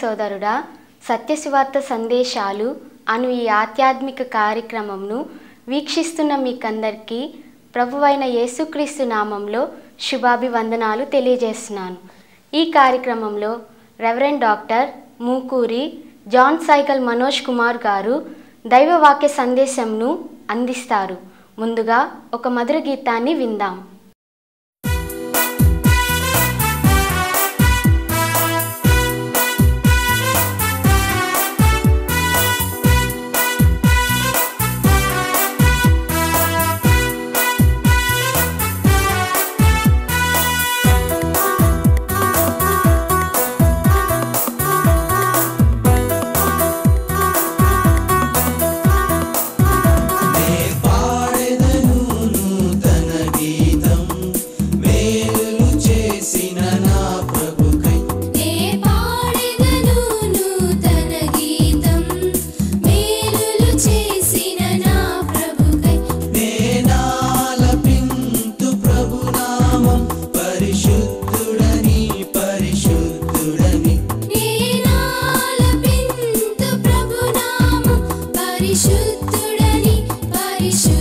సోదరుడా సత్యశివార్త సందేశాలు అను ఈ ఆధ్యాత్మిక కార్యక్రమంను వీక్షిస్తున్న మీకందరికీ ప్రభువైన యేసుక్రీస్తు నామంలో శుభాభివందనాలు తెలియజేస్తున్నాను ఈ కార్యక్రమంలో reverend doctor Mukuri John Saigal Manoj Kumar garu దైవవాక్య సందేశంను అందిస్తారు ముందుగా ఒక మధుర గీతాన్ని విందాం peace.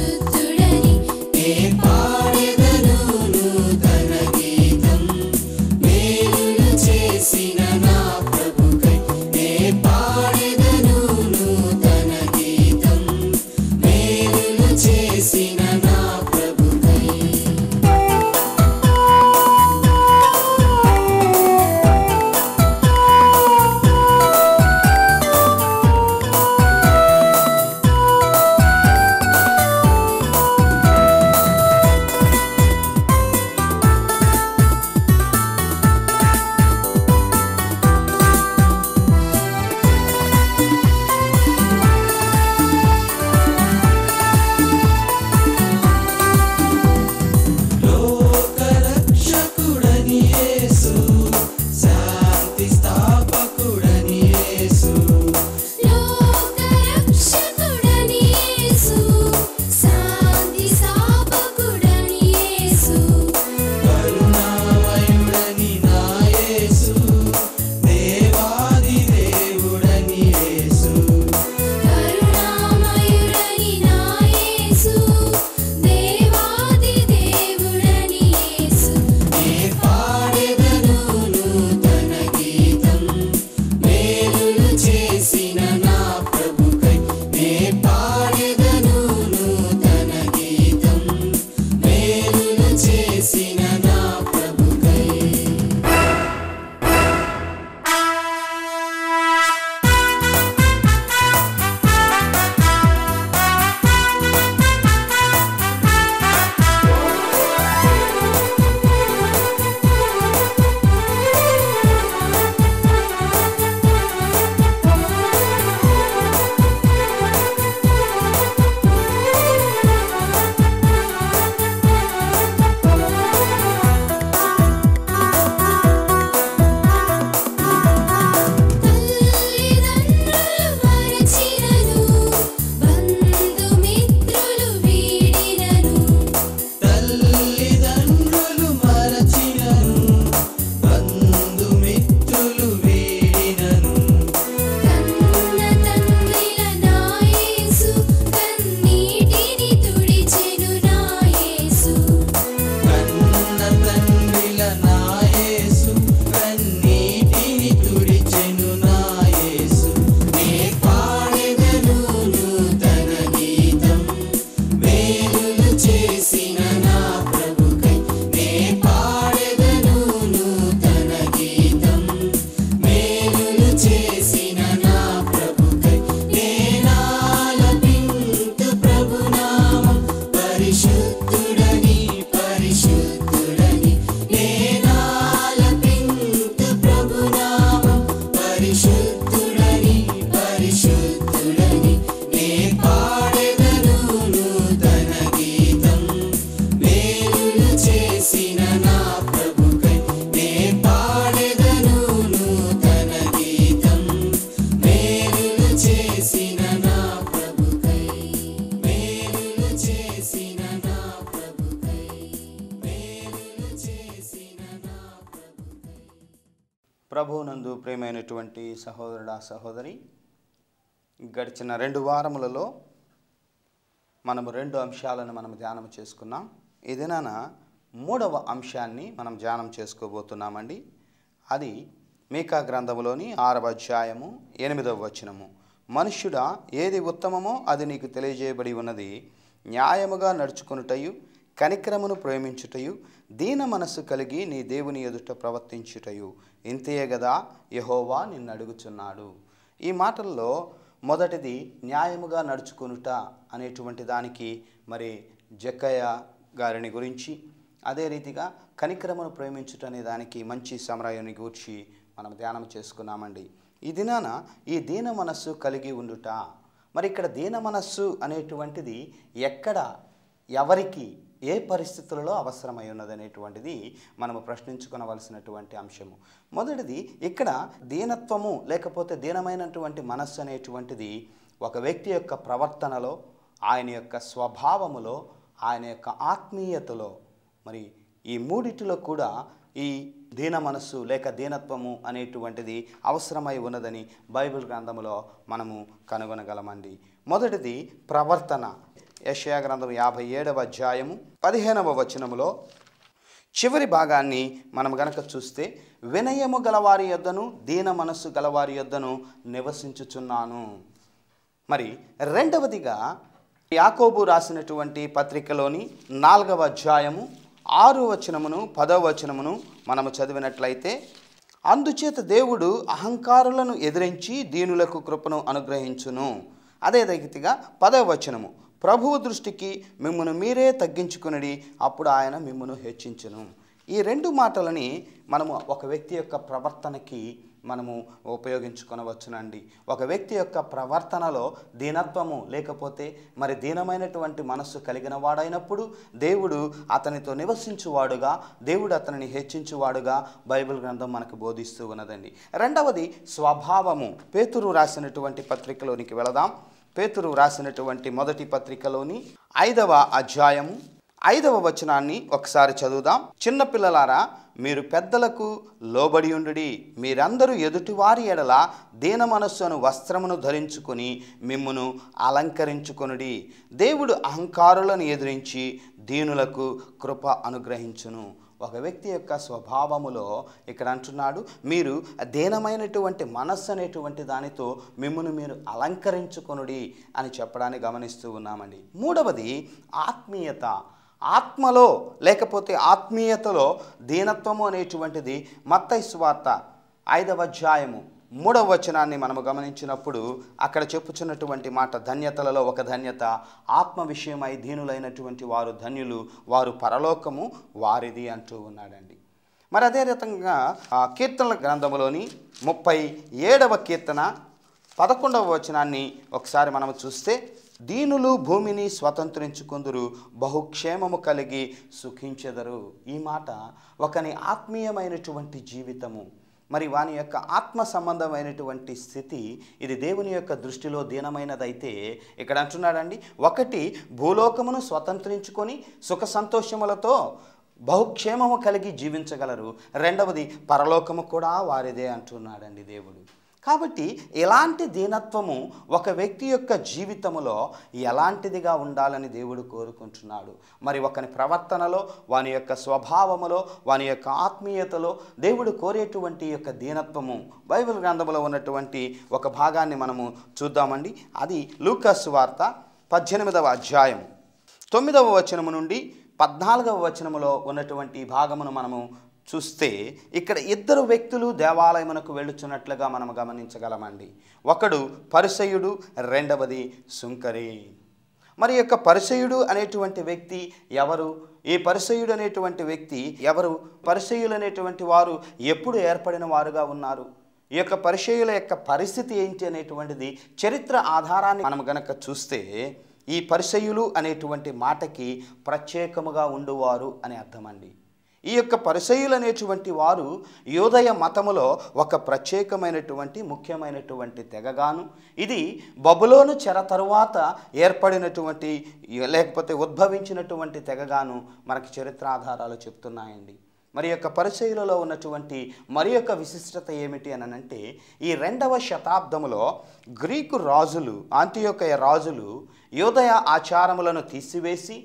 సహోదరి గడిచిన రెండు వారములలో మనము రెండు అంశాలను మనం ధ్యానం చేసుకున్నాం ఈ మూడవ అంశాన్ని మనం ధ్యానం చేసుకోబోతున్నామండి అది మేకా గ్రంథములోని ఆరవ అధ్యాయము ఎనిమిదవ వచనము మనుష్యుడా ఏది ఉత్తమమో అది నీకు తెలియజేయబడి ఉన్నది న్యాయముగా నడుచుకునుటయు కనిక్రమను ప్రేమించుటయు దీన మనస్సు కలిగి నీ దేవుని ఎదుట ప్రవర్తించుటయు ఇంతే కదా యహోవా నిన్ను అడుగుచున్నాడు ఈ మాటల్లో మొదటిది న్యాయముగా నడుచుకునుట అనేటువంటి దానికి మరి జక్కయ్య గారిని గురించి అదే రీతిగా కనిక్రమను ప్రేమించుట అనే దానికి మంచి సమరాయాన్ని గూర్చి మనం ధ్యానం చేసుకున్నామండి ఈ దినాన ఈ దీన మనస్సు కలిగి ఉండుట మరి ఇక్కడ దీన మనస్సు అనేటువంటిది ఎక్కడ ఎవరికి ఏ పరిస్థితులలో అవసరమై ఉన్నదనేటువంటిది మనము ప్రశ్నించుకోవలసినటువంటి అంశము మొదటిది ఇక్కడ దీనత్వము లేకపోతే దీనమైనటువంటి మనస్సు అనేటువంటిది ఒక వ్యక్తి యొక్క ప్రవర్తనలో ఆయన యొక్క స్వభావములో ఆయన యొక్క ఆత్మీయతలో మరి ఈ మూడిటిలో కూడా ఈ దీన మనస్సు లేక దీనత్వము అనేటువంటిది అవసరమై ఉన్నదని బైబిల్ గ్రంథంలో మనము కనుగొనగలమండి మొదటిది ప్రవర్తన యషయా గ్రంథం యాభై ఏడవ అధ్యాయము పదిహేనవ వచనములో చివరి భాగాన్ని మనం గనక చూస్తే వినయము గలవారి యొద్దను దీన మనస్సు గలవారి యొద్దను నివసించుచున్నాను మరి రెండవదిగా యాకోబు రాసినటువంటి పత్రికలోని నాలుగవ అధ్యాయము ఆరు వచనమును పదవ వచనమును మనము చదివినట్లయితే అందుచేత దేవుడు అహంకారులను ఎదిరించి దీనులకు కృపను అనుగ్రహించును అదే రీతిగా పదవ వచనము ప్రభువు దృష్టికి మిమ్మల్ని మీరే తగ్గించుకునడి అప్పుడు ఆయన మిమ్మల్ని హెచ్చించను ఈ రెండు మాటలని మనము ఒక వ్యక్తి యొక్క ప్రవర్తనకి మనము ఉపయోగించుకునవచ్చునండి ఒక వ్యక్తి యొక్క ప్రవర్తనలో దీనత్వము లేకపోతే మరి దీనమైనటువంటి మనస్సు కలిగిన వాడైనప్పుడు దేవుడు అతనితో నివసించువాడుగా దేవుడు అతనిని హెచ్చించువాడుగా బైబిల్ గ్రంథం మనకు బోధిస్తూ ఉన్నదండి రెండవది స్వభావము పేతురు రాసినటువంటి పత్రికలోనికి వెళదాం పేతురు రాసినటువంటి మొదటి పత్రికలోని ఐదవ అధ్యాయము ఐదవ వచనాన్ని ఒకసారి చదువుదాం చిన్నపిల్లలారా మీరు పెద్దలకు లోబడి ఉండుడి మీరందరూ ఎదుటివారి ఎడల దీన మనస్సును వస్త్రమును ధరించుకొని మిమ్మును అలంకరించుకొనుడి దేవుడు అహంకారులను ఎదిరించి దీనులకు కృప అనుగ్రహించును ఒక వ్యక్తి యొక్క స్వభావములో ఇక్కడ అంటున్నాడు మీరు దీనమైనటువంటి మనస్సు అనేటువంటి దానితో మిమ్మల్ని మీరు అలంకరించుకొనుడి అని చెప్పడాన్ని గమనిస్తూ ఉన్నామండి మూడవది ఆత్మీయత ఆత్మలో లేకపోతే ఆత్మీయతలో దీనత్వము అనేటువంటిది మత్తైస్వార్త ఐదవ అధ్యాయము మూడవ వచనాన్ని మనము గమనించినప్పుడు అక్కడ చెప్పుచున్నటువంటి మాట ధన్యతలలో ఒక ధన్యత ఆత్మ విషయమై దీనులైనటువంటి వారు ధన్యులు వారు పరలోకము వారిది అంటూ ఉన్నాడండి మరి అదే రకంగా కీర్తనల గ్రంథంలోని ముప్పై ఏడవ కీర్తన పదకొండవ వచనాన్ని ఒకసారి మనం చూస్తే దీనులు భూమిని స్వతంత్రించుకుందరు బహుక్షేమము కలిగి సుఖించెదరు ఈ మాట ఒకని ఆత్మీయమైనటువంటి జీవితము మరి వాని యొక్క ఆత్మ సంబంధమైనటువంటి స్థితి ఇది దేవుని యొక్క దృష్టిలో దీనమైనదైతే ఇక్కడ అంటున్నాడండి ఒకటి భూలోకమును స్వతంత్రించుకొని సుఖ సంతోషములతో బహుక్షేమము కలిగి జీవించగలరు రెండవది పరలోకము కూడా వారిదే అంటున్నాడండి దేవుడు కాబట్టి ఎలాంటి దీనత్వము ఒక వ్యక్తి యొక్క జీవితంలో ఎలాంటిదిగా ఉండాలని దేవుడు కోరుకుంటున్నాడు మరి ఒకని ప్రవర్తనలో వాని యొక్క స్వభావములో వాని యొక్క ఆత్మీయతలో దేవుడు కోరేటువంటి యొక్క దీనత్వము బైబిల్ గ్రంథంలో ఉన్నటువంటి ఒక భాగాన్ని మనము చూద్దామండి అది లూకస్ వార్త పద్దెనిమిదవ అధ్యాయం తొమ్మిదవ వచనము నుండి పద్నాలుగవ వచనములో ఉన్నటువంటి భాగమును మనము చూస్తే ఇక్కడ ఇద్దరు వ్యక్తులు దేవాలయమునకు వెళ్ళుచున్నట్లుగా మనం గమనించగలమండి ఒకడు పరిసయుడు రెండవది సుంకరి మరి యొక్క పరిసయుడు అనేటువంటి వ్యక్తి ఎవరు ఈ పరిసయుడు అనేటువంటి వ్యక్తి ఎవరు పరిసయులు అనేటువంటి వారు ఎప్పుడు ఏర్పడిన వారుగా ఉన్నారు ఈ యొక్క పరిచయుల యొక్క పరిస్థితి ఏంటి అనేటువంటిది చరిత్ర ఆధారాన్ని మనం గనక చూస్తే ఈ పరిసయులు అనేటువంటి మాటకి ప్రత్యేకముగా ఉండువారు అని అర్థమండి ఈ యొక్క పరిసయులు అనేటువంటి వారు యోదయ మతములో ఒక ప్రత్యేకమైనటువంటి ముఖ్యమైనటువంటి తెగగాను ఇది బబులోను చెర తరువాత ఏర్పడినటువంటి లేకపోతే ఉద్భవించినటువంటి తెగగాను మనకి చరిత్ర ఆధారాలు చెప్తున్నాయండి మరి యొక్క పరిచయలలో ఉన్నటువంటి మరి యొక్క విశిష్టత ఏమిటి అనంటే ఈ రెండవ శతాబ్దములో గ్రీకు రాజులు ఆంటియొక్కయ రాజులు యోదయ ఆచారములను తీసివేసి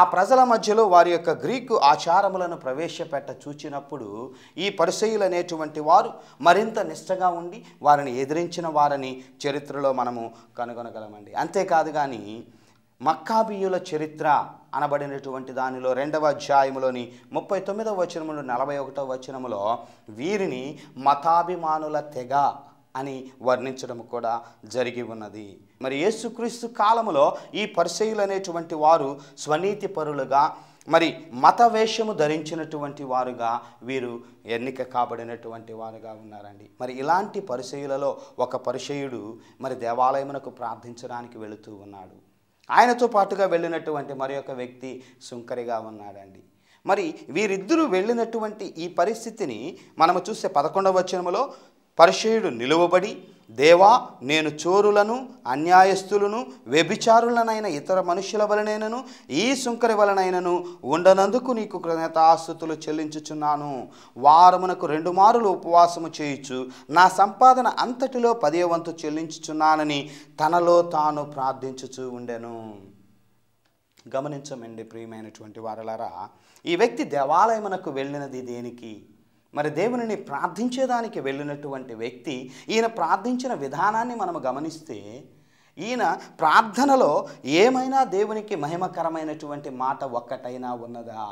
ఆ ప్రజల మధ్యలో వారి యొక్క గ్రీకు ఆచారములను ప్రవేశపెట్ట చూచినప్పుడు ఈ పరిసయులు అనేటువంటి వారు మరింత నిష్టగా ఉండి వారిని ఎదిరించిన వారని చరిత్రలో మనము కనుగొనగలమండి అంతేకాదు కానీ మక్కాబియుల చరిత్ర అనబడినటువంటి దానిలో రెండవ అధ్యాయములోని ముప్పై తొమ్మిదవ వచనములు నలభై ఒకటవ వచనములో వీరిని మతాభిమానుల తెగ అని వర్ణించడం కూడా జరిగి ఉన్నది మరి యేసుక్రీస్తు కాలంలో ఈ పరిచయులు అనేటువంటి వారు స్వనీతి పరులుగా మరి మత వేషము ధరించినటువంటి వారుగా వీరు ఎన్నిక కాబడినటువంటి వారుగా ఉన్నారండి మరి ఇలాంటి పరిచయులలో ఒక పరిచయుడు మరి దేవాలయమునకు ప్రార్థించడానికి వెళుతూ ఉన్నాడు ఆయనతో పాటుగా వెళ్ళినటువంటి మరి ఒక వ్యక్తి సుంకరిగా ఉన్నాడండి మరి వీరిద్దరూ వెళ్ళినటువంటి ఈ పరిస్థితిని మనము చూసే పదకొండవ వచనములో పరిషయుడు నిలువబడి దేవా నేను చోరులను అన్యాయస్తులను వ్యభిచారులనైన ఇతర మనుషుల వలనైనను ఈ సుంకరి వలనైనను ఉండనందుకు నీకు కృతాస్థుతులు చెల్లించుచున్నాను వారమునకు రెండు మారులు ఉపవాసము చేయుచు నా సంపాదన అంతటిలో పదే వంతు చెల్లించుచున్నానని తనలో తాను ప్రార్థించుచు ఉండెను గమనించమండి ప్రియమైనటువంటి వారలారా ఈ వ్యక్తి దేవాలయమునకు వెళ్ళినది దేనికి మరి దేవుని ప్రార్థించేదానికి వెళ్ళినటువంటి వ్యక్తి ఈయన ప్రార్థించిన విధానాన్ని మనం గమనిస్తే ఈయన ప్రార్థనలో ఏమైనా దేవునికి మహిమకరమైనటువంటి మాట ఒక్కటైనా ఉన్నదా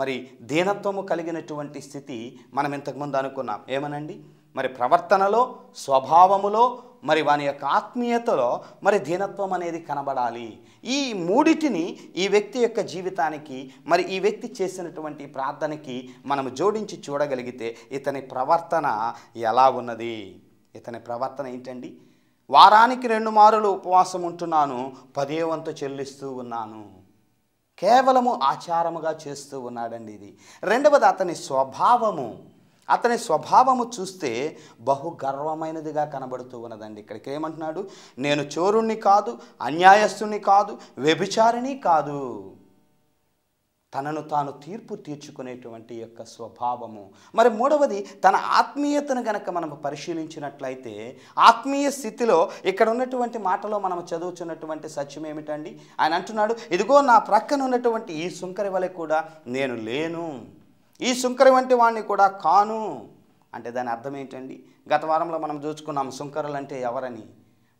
మరి దీనత్వము కలిగినటువంటి స్థితి మనం ఇంతకుముందు అనుకున్నాం ఏమనండి మరి ప్రవర్తనలో స్వభావములో మరి వాని యొక్క ఆత్మీయతలో మరి దీనత్వం అనేది కనబడాలి ఈ మూడిటిని ఈ వ్యక్తి యొక్క జీవితానికి మరి ఈ వ్యక్తి చేసినటువంటి ప్రార్థనకి మనం జోడించి చూడగలిగితే ఇతని ప్రవర్తన ఎలా ఉన్నది ఇతని ప్రవర్తన ఏంటండి వారానికి రెండు మారులు ఉపవాసం ఉంటున్నాను పదే వంతు చెల్లిస్తూ ఉన్నాను కేవలము ఆచారముగా చేస్తూ ఉన్నాడండి ఇది రెండవది అతని స్వభావము అతని స్వభావము చూస్తే బహు గర్వమైనదిగా కనబడుతూ ఉన్నదండి ఇక్కడికి ఏమంటున్నాడు నేను చోరుణ్ణి కాదు అన్యాయస్తుని కాదు వ్యభిచారిణి కాదు తనను తాను తీర్పు తీర్చుకునేటువంటి యొక్క స్వభావము మరి మూడవది తన ఆత్మీయతను గనక మనం పరిశీలించినట్లయితే ఆత్మీయ స్థితిలో ఇక్కడ ఉన్నటువంటి మాటలో మనం చదువుతున్నటువంటి సత్యం ఏమిటండి ఆయన అంటున్నాడు ఇదిగో నా ప్రక్కన ఉన్నటువంటి ఈ సుంకరి వలె కూడా నేను లేను ఈ శుంకరి వంటి వాడిని కూడా కాను అంటే దాని అర్థం ఏంటండి గత వారంలో మనం చూసుకున్నాం శుంకరులు అంటే ఎవరని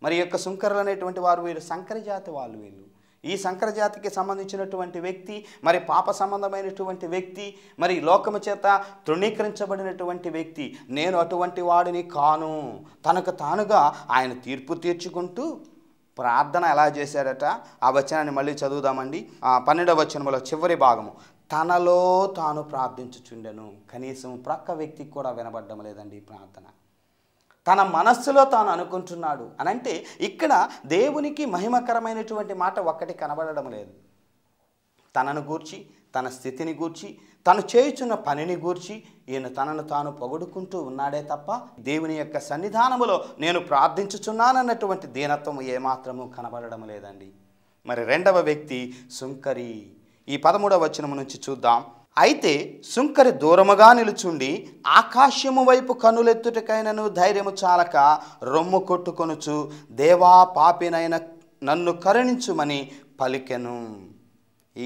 మరి యొక్క శుంకరులు అనేటువంటి వారు వీరు జాతి వాళ్ళు వీళ్ళు ఈ జాతికి సంబంధించినటువంటి వ్యక్తి మరి పాప సంబంధమైనటువంటి వ్యక్తి మరి లోకము చేత తృణీకరించబడినటువంటి వ్యక్తి నేను అటువంటి వాడిని కాను తనకు తానుగా ఆయన తీర్పు తీర్చుకుంటూ ప్రార్థన ఎలా చేశాడట ఆ వచనాన్ని మళ్ళీ చదువుదామండి పన్నెండవ వచనంలో చివరి భాగము తనలో తాను ప్రార్థించుచుండెను కనీసం ప్రక్క వ్యక్తికి కూడా వినబడడం లేదండి ప్రార్థన తన మనస్సులో తాను అనుకుంటున్నాడు అనంటే ఇక్కడ దేవునికి మహిమకరమైనటువంటి మాట ఒక్కటి కనబడడం లేదు తనను గూర్చి తన స్థితిని గూర్చి తను చేయుచున్న పనిని గూర్చి ఈయన తనను తాను పొగుడుకుంటూ ఉన్నాడే తప్ప దేవుని యొక్క సన్నిధానములో నేను ప్రార్థించుచున్నానన్నటువంటి దీనత్వం ఏమాత్రము కనబడడం లేదండి మరి రెండవ వ్యక్తి సుంకరి ఈ పదమూడవ వచనము నుంచి చూద్దాం అయితే సుంకరి దూరముగా నిలుచుండి ఆకాశము వైపు కనులెత్తుటకైనను ధైర్యము చాలక రొమ్ము కొట్టుకొనుచు దేవా పాపినైన నన్ను కరుణించుమని పలికెను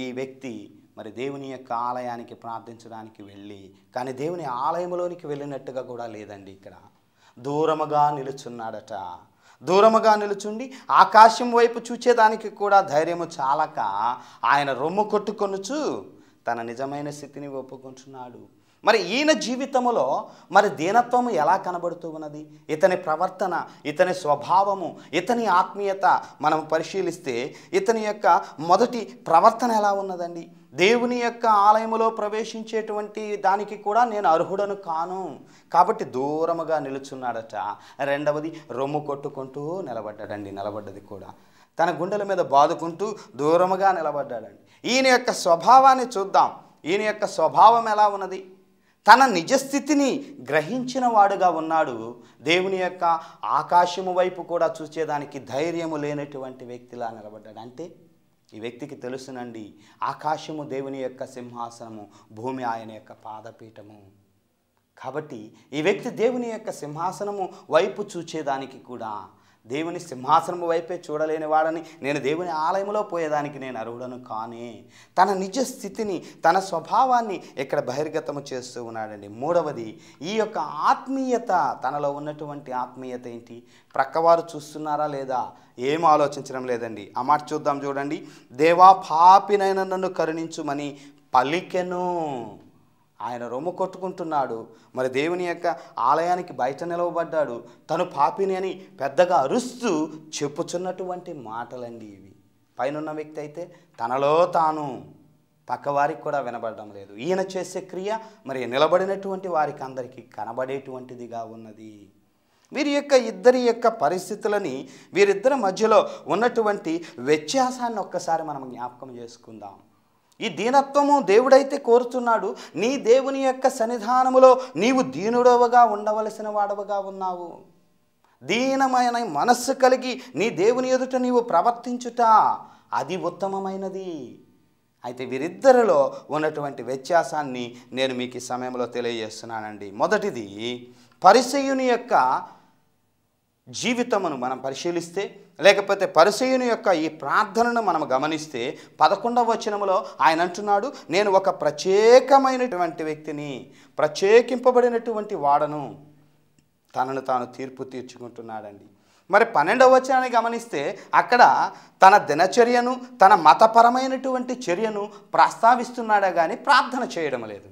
ఈ వ్యక్తి మరి దేవుని యొక్క ఆలయానికి ప్రార్థించడానికి వెళ్ళి కానీ దేవుని ఆలయంలోనికి వెళ్ళినట్టుగా కూడా లేదండి ఇక్కడ దూరముగా నిలుచున్నాడట దూరముగా నిలుచుండి ఆకాశం వైపు చూచేదానికి కూడా ధైర్యము చాలక ఆయన రొమ్ము కొట్టుకొనుచు తన నిజమైన స్థితిని ఒప్పుకుంటున్నాడు మరి ఈయన జీవితంలో మరి దీనత్వం ఎలా కనబడుతూ ఉన్నది ఇతని ప్రవర్తన ఇతని స్వభావము ఇతని ఆత్మీయత మనం పరిశీలిస్తే ఇతని యొక్క మొదటి ప్రవర్తన ఎలా ఉన్నదండి దేవుని యొక్క ఆలయములో ప్రవేశించేటువంటి దానికి కూడా నేను అర్హుడను కాను కాబట్టి దూరముగా నిలుచున్నాడట రెండవది రొమ్ము కొట్టుకుంటూ నిలబడ్డాడండి నిలబడ్డది కూడా తన గుండెల మీద బాదుకుంటూ దూరముగా నిలబడ్డాడండి ఈయన యొక్క స్వభావాన్ని చూద్దాం ఈయన యొక్క స్వభావం ఎలా ఉన్నది తన నిజస్థితిని గ్రహించిన వాడుగా ఉన్నాడు దేవుని యొక్క ఆకాశము వైపు కూడా చూసేదానికి ధైర్యము లేనటువంటి వ్యక్తిలా నిలబడ్డాడు అంటే ఈ వ్యక్తికి తెలుసునండి ఆకాశము దేవుని యొక్క సింహాసనము భూమి ఆయన యొక్క పాదపీఠము కాబట్టి ఈ వ్యక్తి దేవుని యొక్క సింహాసనము వైపు చూచేదానికి కూడా దేవుని సింహాసనము వైపే చూడలేని వాడని నేను దేవుని ఆలయంలో పోయేదానికి నేను అరువుడను కానీ తన నిజ స్థితిని తన స్వభావాన్ని ఇక్కడ బహిర్గతము చేస్తూ ఉన్నాడండి మూడవది ఈ యొక్క ఆత్మీయత తనలో ఉన్నటువంటి ఆత్మీయత ఏంటి ప్రక్కవారు చూస్తున్నారా లేదా ఏం ఆలోచించడం లేదండి ఆ మాట చూద్దాం చూడండి దేవా పాపినైన నన్ను కరుణించుమని పలికెను ఆయన రొమ్ము కొట్టుకుంటున్నాడు మరి దేవుని యొక్క ఆలయానికి బయట నిలవబడ్డాడు తను పాపిని అని పెద్దగా అరుస్తూ చెప్పుచున్నటువంటి మాటలండి ఇవి పైనున్న వ్యక్తి అయితే తనలో తాను పక్కవారికి కూడా వినబడడం లేదు ఈయన చేసే క్రియ మరి నిలబడినటువంటి వారికి అందరికీ కనబడేటువంటిదిగా ఉన్నది వీరి యొక్క ఇద్దరి యొక్క పరిస్థితులని వీరిద్దరి మధ్యలో ఉన్నటువంటి వ్యత్యాసాన్ని ఒక్కసారి మనం జ్ఞాపకం చేసుకుందాం ఈ దీనత్వము దేవుడైతే కోరుతున్నాడు నీ దేవుని యొక్క సన్నిధానములో నీవు దీనుడవగా ఉండవలసిన వాడవగా ఉన్నావు దీనమైన మనస్సు కలిగి నీ దేవుని ఎదుట నీవు ప్రవర్తించుట అది ఉత్తమమైనది అయితే వీరిద్దరిలో ఉన్నటువంటి వ్యత్యాసాన్ని నేను మీకు ఈ సమయంలో తెలియజేస్తున్నానండి మొదటిది పరిసయుని యొక్క జీవితమును మనం పరిశీలిస్తే లేకపోతే పరిశయుని యొక్క ఈ ప్రార్థనను మనం గమనిస్తే పదకొండవ వచనంలో ఆయన అంటున్నాడు నేను ఒక ప్రత్యేకమైనటువంటి వ్యక్తిని ప్రత్యేకింపబడినటువంటి వాడను తనను తాను తీర్పు తీర్చుకుంటున్నాడండి మరి పన్నెండవ వచనాన్ని గమనిస్తే అక్కడ తన దినచర్యను తన మతపరమైనటువంటి చర్యను ప్రస్తావిస్తున్నాడా కానీ ప్రార్థన చేయడం లేదు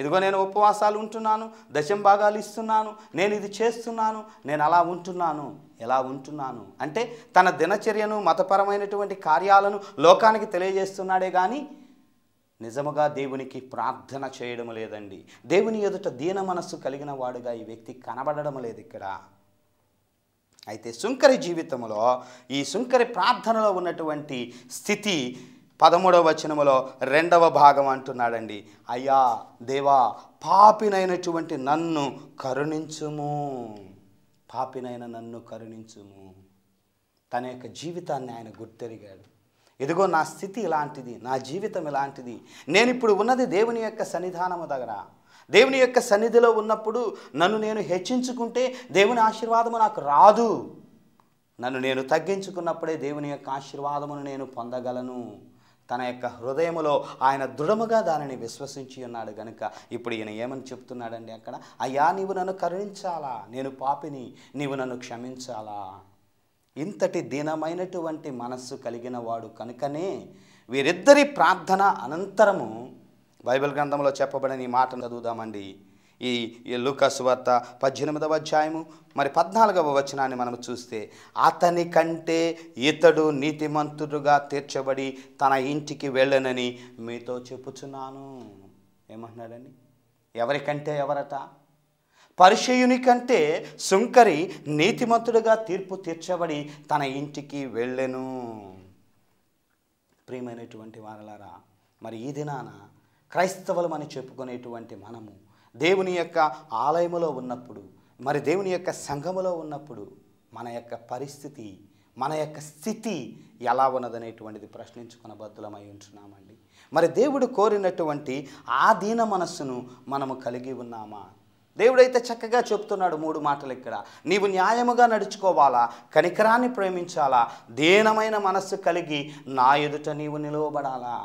ఇదిగో నేను ఉపవాసాలు ఉంటున్నాను దశం భాగాలు ఇస్తున్నాను నేను ఇది చేస్తున్నాను నేను అలా ఉంటున్నాను ఎలా ఉంటున్నాను అంటే తన దినచర్యను మతపరమైనటువంటి కార్యాలను లోకానికి తెలియజేస్తున్నాడే కానీ నిజముగా దేవునికి ప్రార్థన చేయడం లేదండి దేవుని ఎదుట దీన మనస్సు కలిగిన వాడుగా ఈ వ్యక్తి కనబడడం లేదు ఇక్కడ అయితే సుంకరి జీవితంలో ఈ సుంకరి ప్రార్థనలో ఉన్నటువంటి స్థితి పదమూడవ వచనములో రెండవ భాగం అంటున్నాడండి అయ్యా దేవా పాపినైనటువంటి నన్ను కరుణించుము పాపినైన నన్ను కరుణించుము తన యొక్క జీవితాన్ని ఆయన గుర్తెరిగాడు ఇదిగో నా స్థితి ఇలాంటిది నా జీవితం ఇలాంటిది నేను ఇప్పుడు ఉన్నది దేవుని యొక్క సన్నిధానము దగ్గర దేవుని యొక్క సన్నిధిలో ఉన్నప్పుడు నన్ను నేను హెచ్చించుకుంటే దేవుని ఆశీర్వాదము నాకు రాదు నన్ను నేను తగ్గించుకున్నప్పుడే దేవుని యొక్క ఆశీర్వాదమును నేను పొందగలను తన యొక్క హృదయములో ఆయన దృఢముగా దానిని విశ్వసించి ఉన్నాడు గనుక ఇప్పుడు ఈయన ఏమని చెప్తున్నాడండి అక్కడ అయ్యా నీవు నన్ను కరుణించాలా నేను పాపిని నీవు నన్ను క్షమించాలా ఇంతటి దీనమైనటువంటి మనస్సు కలిగిన వాడు కనుకనే వీరిద్దరి ప్రార్థన అనంతరము బైబిల్ గ్రంథంలో చెప్పబడిన ఈ మాటను చదువుదామండి ఈ లుకస్ వార్త పద్దెనిమిదవ అధ్యాయము మరి పద్నాలుగవ వచనాన్ని మనం చూస్తే అతని కంటే ఇతడు నీతిమంతుడుగా తీర్చబడి తన ఇంటికి వెళ్ళనని మీతో చెప్పుచున్నాను ఏమంటున్నాడని ఎవరికంటే ఎవరట పరిచయుని కంటే సుంకరి నీతిమంతుడుగా తీర్పు తీర్చబడి తన ఇంటికి వెళ్ళెను ప్రియమైనటువంటి వారలారా మరి ఈ దినాన క్రైస్తవులమని చెప్పుకునేటువంటి మనము దేవుని యొక్క ఆలయములో ఉన్నప్పుడు మరి దేవుని యొక్క సంఘములో ఉన్నప్పుడు మన యొక్క పరిస్థితి మన యొక్క స్థితి ఎలా ఉన్నదనేటువంటిది ప్రశ్నించుకున్న బద్దులమై ఉంటున్నామండి మరి దేవుడు కోరినటువంటి ఆ దీన మనస్సును మనము కలిగి ఉన్నామా దేవుడైతే చక్కగా చెప్తున్నాడు మూడు మాటలు ఇక్కడ నీవు న్యాయముగా నడుచుకోవాలా కనికరాన్ని ప్రేమించాలా దీనమైన మనస్సు కలిగి నా ఎదుట నీవు నిలవబడాలా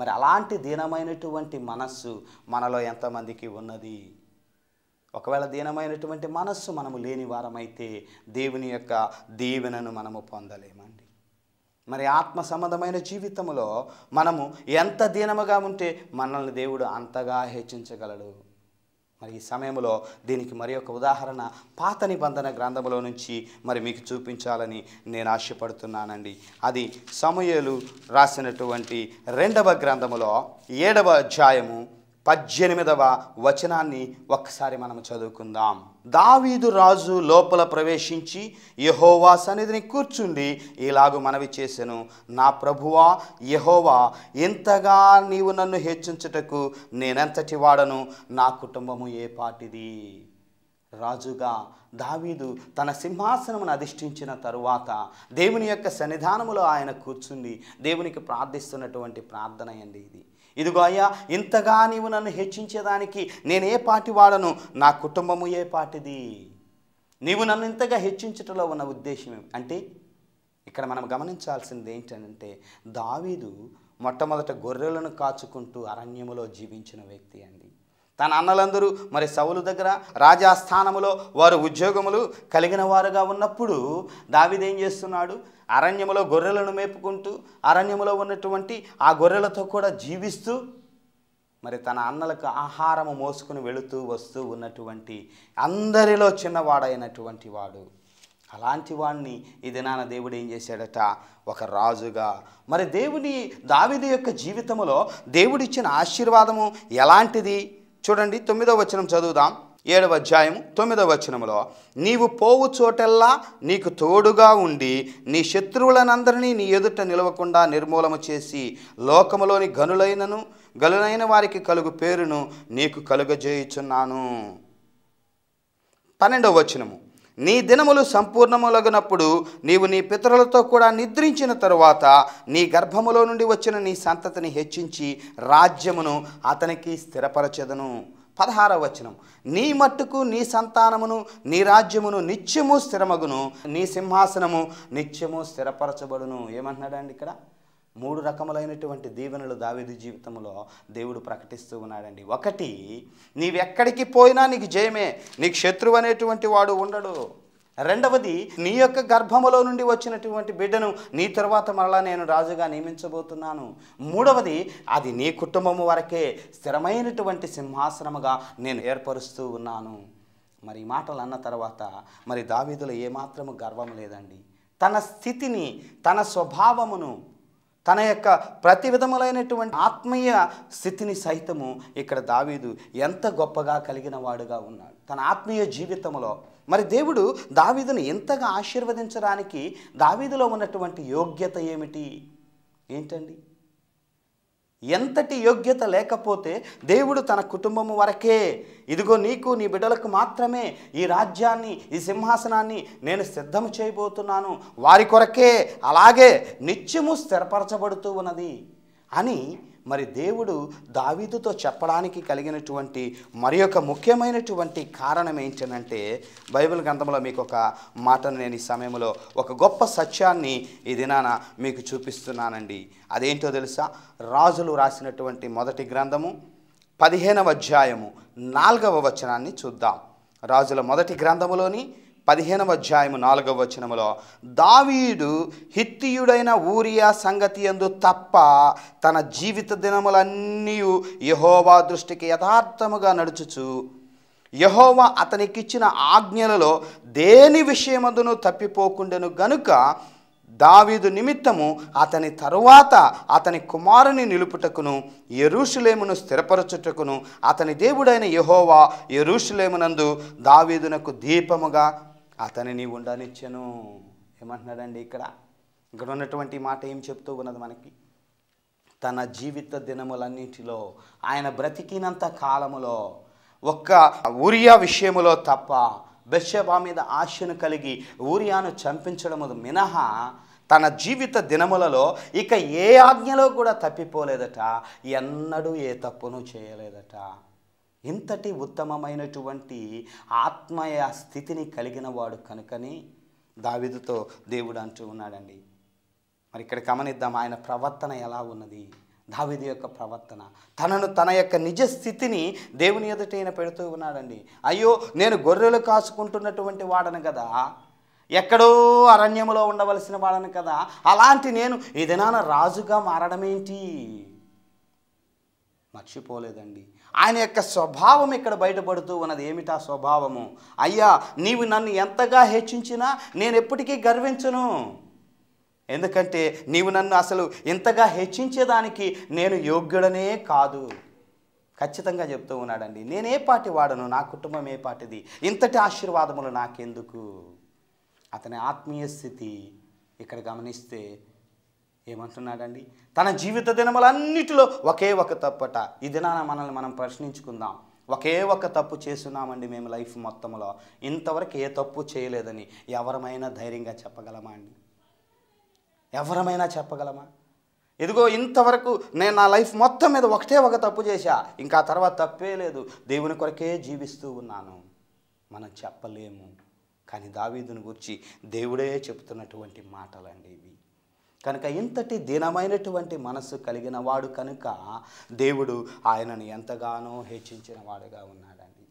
మరి అలాంటి దీనమైనటువంటి మనస్సు మనలో ఎంతమందికి ఉన్నది ఒకవేళ దీనమైనటువంటి మనస్సు మనము లేని వారమైతే దేవుని యొక్క దీవెనను మనము పొందలేమండి మరి ఆత్మ సంబంధమైన జీవితంలో మనము ఎంత దీనముగా ఉంటే మనల్ని దేవుడు అంతగా హెచ్చించగలడు మరి ఈ సమయంలో దీనికి మరి ఒక ఉదాహరణ పాత నిబంధన గ్రంథంలో నుంచి మరి మీకు చూపించాలని నేను ఆశపడుతున్నానండి అది సమయలు రాసినటువంటి రెండవ గ్రంథములో ఏడవ అధ్యాయము పద్దెనిమిదవ వచనాన్ని ఒక్కసారి మనం చదువుకుందాం దావీదు రాజు లోపల ప్రవేశించి యహోవా సన్నిధిని కూర్చుండి ఇలాగు మనవి చేశాను నా ప్రభువా యహోవా ఎంతగా నీవు నన్ను హెచ్చించుటకు నేనెంతటి వాడను నా కుటుంబము ఏ పాటిది రాజుగా దావీదు తన సింహాసనమును అధిష్ఠించిన తరువాత దేవుని యొక్క సన్నిధానములో ఆయన కూర్చుండి దేవునికి ప్రార్థిస్తున్నటువంటి ప్రార్థన అండి ఇది ఇదిగో అయ్యా ఇంతగా నీవు నన్ను హెచ్చించేదానికి నేనే పాటి వాడను నా కుటుంబము ఏ పాటిది నీవు నన్ను ఇంతగా హెచ్చించటంలో ఉన్న ఉద్దేశం అంటే ఇక్కడ మనం గమనించాల్సింది ఏంటంటే దావీదు మొట్టమొదట గొర్రెలను కాచుకుంటూ అరణ్యములో జీవించిన వ్యక్తి అండి తన అన్నలందరూ మరి సవులు దగ్గర రాజాస్థానములో వారు ఉద్యోగములు కలిగిన వారుగా ఉన్నప్పుడు దావిదేం చేస్తున్నాడు అరణ్యములో గొర్రెలను మేపుకుంటూ అరణ్యములో ఉన్నటువంటి ఆ గొర్రెలతో కూడా జీవిస్తూ మరి తన అన్నలకు ఆహారము మోసుకుని వెళుతూ వస్తూ ఉన్నటువంటి అందరిలో చిన్నవాడైనటువంటి వాడు అలాంటి వాడిని ఈ దినాన దేవుడు ఏం చేశాడట ఒక రాజుగా మరి దేవుని దావిది యొక్క జీవితంలో దేవుడిచ్చిన ఆశీర్వాదము ఎలాంటిది చూడండి తొమ్మిదవ వచనం చదువుదాం ఏడవ అధ్యాయం తొమ్మిదవ వచనంలో నీవు పోవు చోటెల్లా నీకు తోడుగా ఉండి నీ శత్రువులనందరినీ నీ ఎదుట నిలవకుండా నిర్మూలన చేసి లోకములోని గనులైనను గనులైన వారికి కలుగు పేరును నీకు కలుగజేయుచున్నాను పన్నెండవ వచనము నీ దినములు సంపూర్ణములగునప్పుడు నీవు నీ పితరులతో కూడా నిద్రించిన తరువాత నీ గర్భములో నుండి వచ్చిన నీ సంతతిని హెచ్చించి రాజ్యమును అతనికి స్థిరపరచదును పదహార వచనం నీ మట్టుకు నీ సంతానమును నీ రాజ్యమును నిత్యము స్థిరమగును నీ సింహాసనము నిత్యము స్థిరపరచబడును ఏమంటున్నాడండి ఇక్కడ మూడు రకములైనటువంటి దీవెనలు దావేది జీవితంలో దేవుడు ప్రకటిస్తూ ఉన్నాడండి ఒకటి నీవెక్కడికి పోయినా నీకు జయమే నీకు శత్రువు అనేటువంటి వాడు ఉండడు రెండవది నీ యొక్క గర్భములో నుండి వచ్చినటువంటి బిడ్డను నీ తర్వాత మరలా నేను రాజుగా నియమించబోతున్నాను మూడవది అది నీ కుటుంబము వరకే స్థిరమైనటువంటి సింహాసనముగా నేను ఏర్పరుస్తూ ఉన్నాను మరి మాటలు అన్న తర్వాత మరి దావీదులు ఏమాత్రము గర్వం లేదండి తన స్థితిని తన స్వభావమును తన యొక్క ప్రతి విధములైనటువంటి ఆత్మీయ స్థితిని సైతము ఇక్కడ దావీదు ఎంత గొప్పగా కలిగిన వాడుగా ఉన్నాడు తన ఆత్మీయ జీవితంలో మరి దేవుడు దావీదును ఎంతగా ఆశీర్వదించడానికి దావీదులో ఉన్నటువంటి యోగ్యత ఏమిటి ఏంటండి ఎంతటి యోగ్యత లేకపోతే దేవుడు తన కుటుంబము వరకే ఇదిగో నీకు నీ బిడ్డలకు మాత్రమే ఈ రాజ్యాన్ని ఈ సింహాసనాన్ని నేను సిద్ధం చేయబోతున్నాను వారి కొరకే అలాగే నిత్యము స్థిరపరచబడుతూ ఉన్నది అని మరి దేవుడు దావీదుతో చెప్పడానికి కలిగినటువంటి మరి యొక్క ముఖ్యమైనటువంటి కారణం ఏంటంటే బైబిల్ గ్రంథంలో మీకు ఒక మాటను నేను ఈ సమయంలో ఒక గొప్ప సత్యాన్ని ఈ దినాన మీకు చూపిస్తున్నానండి అదేంటో తెలుసా రాజులు రాసినటువంటి మొదటి గ్రంథము పదిహేనవ అధ్యాయము నాలుగవ వచనాన్ని చూద్దాం రాజుల మొదటి గ్రంథములోని పదిహేనవ అధ్యాయము నాలుగవ వచనములో దావీడు హిత్తియుడైన ఊరియా సంగతి అందు తప్ప తన జీవిత దినములన్నీ యహోవా దృష్టికి యథార్థముగా నడుచుచు యహోవా అతనికిచ్చిన ఆజ్ఞలలో దేని విషయమందును తప్పిపోకుండెను గనుక దావీదు నిమిత్తము అతని తరువాత అతని కుమారుని నిలుపుటకును ఎరుషులేమును స్థిరపరచుటకును అతని దేవుడైన యహోవా ఎరుషులేమునందు దావీదునకు దీపముగా అతనిని ఉండనిచ్చను ఏమంటున్నాడండి ఇక్కడ ఇక్కడ ఉన్నటువంటి మాట ఏం చెప్తూ ఉన్నది మనకి తన జీవిత దినములన్నింటిలో ఆయన బ్రతికినంత కాలములో ఒక్క ఊరియా విషయములో తప్ప బెషబా మీద ఆశను కలిగి ఊరియాను చంపించడము మినహా తన జీవిత దినములలో ఇక ఏ ఆజ్ఞలో కూడా తప్పిపోలేదట ఎన్నడూ ఏ తప్పును చేయలేదట ఇంతటి ఉత్తమమైనటువంటి ఆత్మయ స్థితిని కలిగిన వాడు కనుకని దావిదుతో దేవుడు అంటూ ఉన్నాడండి మరి ఇక్కడ గమనిద్దాం ఆయన ప్రవర్తన ఎలా ఉన్నది దావిది యొక్క ప్రవర్తన తనను తన యొక్క నిజ స్థితిని దేవుని ఎదుట ఈయన పెడుతూ ఉన్నాడండి అయ్యో నేను గొర్రెలు కాసుకుంటున్నటువంటి వాడను కదా ఎక్కడో అరణ్యములో ఉండవలసిన వాడను కదా అలాంటి నేను ఏదైనా రాజుగా మారడమేంటి మర్చిపోలేదండి ఆయన యొక్క స్వభావం ఇక్కడ బయటపడుతూ ఉన్నది ఏమిటా స్వభావము అయ్యా నీవు నన్ను ఎంతగా హెచ్చించినా నేను ఎప్పటికీ గర్వించను ఎందుకంటే నీవు నన్ను అసలు ఇంతగా హెచ్చించేదానికి నేను యోగ్యుడనే కాదు ఖచ్చితంగా చెప్తూ ఉన్నాడండి నేనే పాటి వాడను నా కుటుంబం ఏ పాటిది ఇంతటి ఆశీర్వాదములు నాకెందుకు అతని ఆత్మీయ స్థితి ఇక్కడ గమనిస్తే ఏమంటున్నాడండి తన జీవిత దినములన్నిటిలో ఒకే ఒక తప్పట ఈ దినాన మనల్ని మనం ప్రశ్నించుకుందాం ఒకే ఒక తప్పు చేస్తున్నామండి మేము లైఫ్ మొత్తంలో ఇంతవరకు ఏ తప్పు చేయలేదని ఎవరమైనా ధైర్యంగా చెప్పగలమా అండి ఎవరమైనా చెప్పగలమా ఎదుగో ఇంతవరకు నేను నా లైఫ్ మొత్తం మీద ఒకటే ఒక తప్పు చేశా ఇంకా తర్వాత తప్పే లేదు దేవుని కొరకే జీవిస్తూ ఉన్నాను మనం చెప్పలేము కానీ దావీదుని గురించి దేవుడే చెప్తున్నటువంటి మాటలండి ఇవి కనుక ఇంతటి దీనమైనటువంటి మనస్సు కలిగిన వాడు కనుక దేవుడు ఆయనను ఎంతగానో హెచ్చించిన వాడుగా ఉన్నాడండి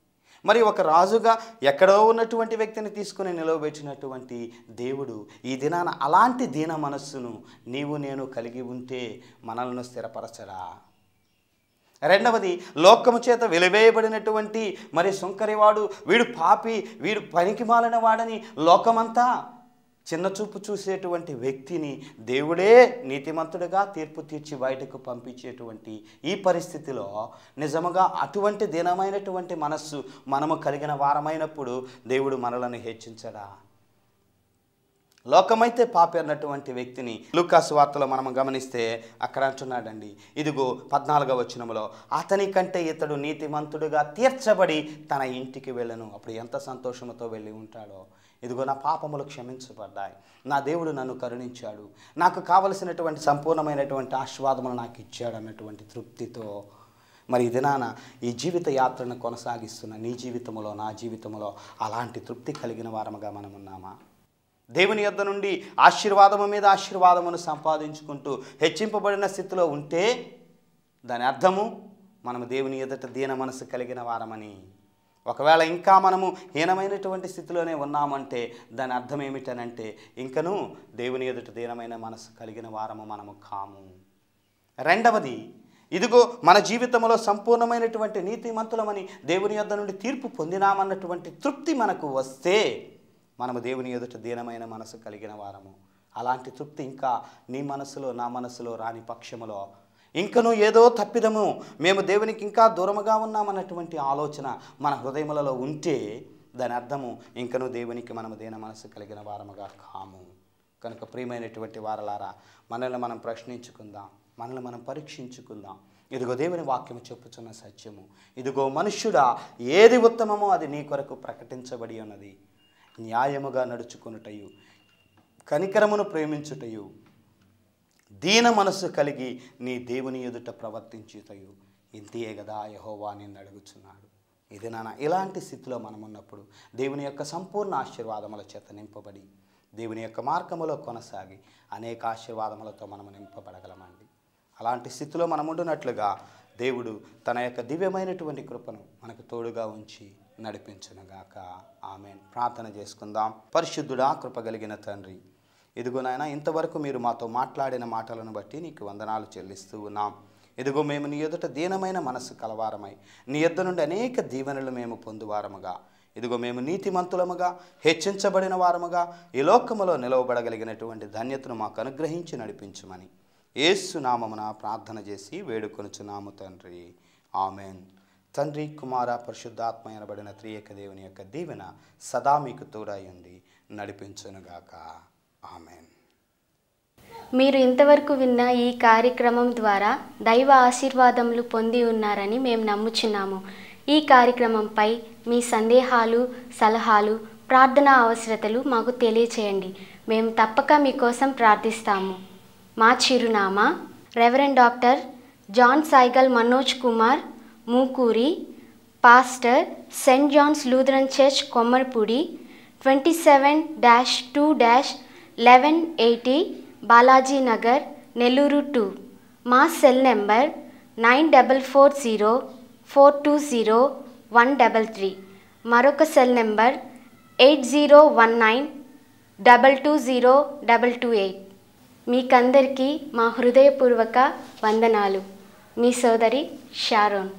మరి ఒక రాజుగా ఎక్కడో ఉన్నటువంటి వ్యక్తిని తీసుకుని నిలవబెట్టినటువంటి దేవుడు ఈ దినాన అలాంటి దీన మనస్సును నీవు నేను కలిగి ఉంటే మనల్ని స్థిరపరచరా రెండవది లోకము చేత వెలివేయబడినటువంటి మరి సుంకరివాడు వీడు పాపి వీడు పనికి మాలిన వాడని లోకమంతా చిన్నచూపు చూసేటువంటి వ్యక్తిని దేవుడే నీతిమంతుడిగా తీర్పు తీర్చి బయటకు పంపించేటువంటి ఈ పరిస్థితిలో నిజముగా అటువంటి దినమైనటువంటి మనస్సు మనము కలిగిన వారమైనప్పుడు దేవుడు మనలను హెచ్చించడా లోకమైతే పాపి అన్నటువంటి వ్యక్తిని లూకాసు వార్తలో మనం గమనిస్తే అక్కడ అంటున్నాడండి ఇదిగో పద్నాలుగవ వచనంలో అతని కంటే ఇతడు నీతిమంతుడుగా తీర్చబడి తన ఇంటికి వెళ్ళను అప్పుడు ఎంత సంతోషంతో వెళ్ళి ఉంటాడో ఇదిగో నా పాపములు క్షమించబడ్డాయి నా దేవుడు నన్ను కరుణించాడు నాకు కావలసినటువంటి సంపూర్ణమైనటువంటి ఆశీర్వాదములు నాకు ఇచ్చాడు అన్నటువంటి తృప్తితో మరి దినాన ఈ జీవిత యాత్రను కొనసాగిస్తున్న నీ జీవితంలో నా జీవితంలో అలాంటి తృప్తి కలిగిన వారముగా మనం ఉన్నామా దేవుని యొద్ద నుండి ఆశీర్వాదము మీద ఆశీర్వాదమును సంపాదించుకుంటూ హెచ్చింపబడిన స్థితిలో ఉంటే దాని అర్థము మనము దేవుని ఎదుట దీన మనసు కలిగిన వారమని ఒకవేళ ఇంకా మనము హీనమైనటువంటి స్థితిలోనే ఉన్నామంటే దాని అర్థం ఏమిటనంటే ఇంకనూ దేవుని ఎదుట దీనమైన మనసు కలిగిన వారము మనము కాము రెండవది ఇదిగో మన జీవితంలో సంపూర్ణమైనటువంటి నీతి మంతులమని దేవుని యొద్ద నుండి తీర్పు పొందినామన్నటువంటి తృప్తి మనకు వస్తే మనము దేవుని ఎదుట దీనమైన మనసు కలిగిన వారము అలాంటి తృప్తి ఇంకా నీ మనసులో నా మనసులో రాని పక్షములో ఇంకను ఏదో తప్పిదము మేము దేవునికి ఇంకా దూరముగా ఉన్నామన్నటువంటి ఆలోచన మన హృదయములలో ఉంటే దాని అర్థము ఇంకను దేవునికి మనము దేన మనసు కలిగిన వారముగా కాము కనుక ప్రియమైనటువంటి వారలారా మనల్ని మనం ప్రశ్నించుకుందాం మనల్ని మనం పరీక్షించుకుందాం ఇదిగో దేవుని వాక్యము చెప్పుచున్న సత్యము ఇదిగో మనుష్యుడా ఏది ఉత్తమమో అది నీ కొరకు ప్రకటించబడి ఉన్నది న్యాయముగా నడుచుకున్నటయు కనికరమును ప్రేమించుటయు దీన మనసు కలిగి నీ దేవుని ఎదుట ప్రవర్తించుతయు ఇంతే కదా యహోవా నిన్ను అడుగుచున్నాడు ఇది నాన్న ఇలాంటి స్థితిలో మనం ఉన్నప్పుడు దేవుని యొక్క సంపూర్ణ ఆశీర్వాదముల చేత నింపబడి దేవుని యొక్క మార్గములో కొనసాగి అనేక ఆశీర్వాదములతో మనం నింపబడగలమండి అలాంటి స్థితిలో మనం ఉండునట్లుగా దేవుడు తన యొక్క దివ్యమైనటువంటి కృపను మనకు తోడుగా ఉంచి నడిపించునుగాక ఆమె ప్రార్థన చేసుకుందాం పరిశుద్ధుడా కృపగలిగిన తండ్రి ఇదిగో నాయన ఇంతవరకు మీరు మాతో మాట్లాడిన మాటలను బట్టి నీకు వందనాలు చెల్లిస్తూ ఉన్నాం ఇదిగో మేము నీ ఎదుట దీనమైన మనసు కలవారమై నీ ఎద్ద నుండి అనేక దీవెనలు మేము పొందువారముగా ఇదిగో మేము నీతిమంతులముగా హెచ్చించబడిన వారముగా ఈ లోకములో నిలవబడగలిగినటువంటి ధన్యతను మాకు అనుగ్రహించి నడిపించమని ఏసునామమున ప్రార్థన చేసి వేడుకొనుచున్నాము తండ్రి ఆమెన్ తండ్రి కుమార పరిశుద్ధాత్మ ఎనబడిన త్రియక దేవుని యొక్క దీవెన సదా మీకు తోడయుండి నడిపించునుగాక ఆమెన్ మీరు ఇంతవరకు విన్న ఈ కార్యక్రమం ద్వారా దైవ ఆశీర్వాదములు పొంది ఉన్నారని మేము నమ్ముచున్నాము ఈ కార్యక్రమంపై మీ సందేహాలు సలహాలు ప్రార్థనా అవసరతలు మాకు తెలియచేయండి మేము తప్పక మీకోసం ప్రార్థిస్తాము మా చిరునామా reverend doctor John Saigal Manoj Kumar Mukuri pastor Saint John's Lutheran church Kommaripudi twenty seven dash two dash eleven eighty Balaji Nagar Nellore two మా cell number nine double four zero four two zero one double three మరొక cell number eight zero one nine double two zero double two eight మీకందరికీ మా హృదయపూర్వక వందనాలు మీ సోదరి Sharon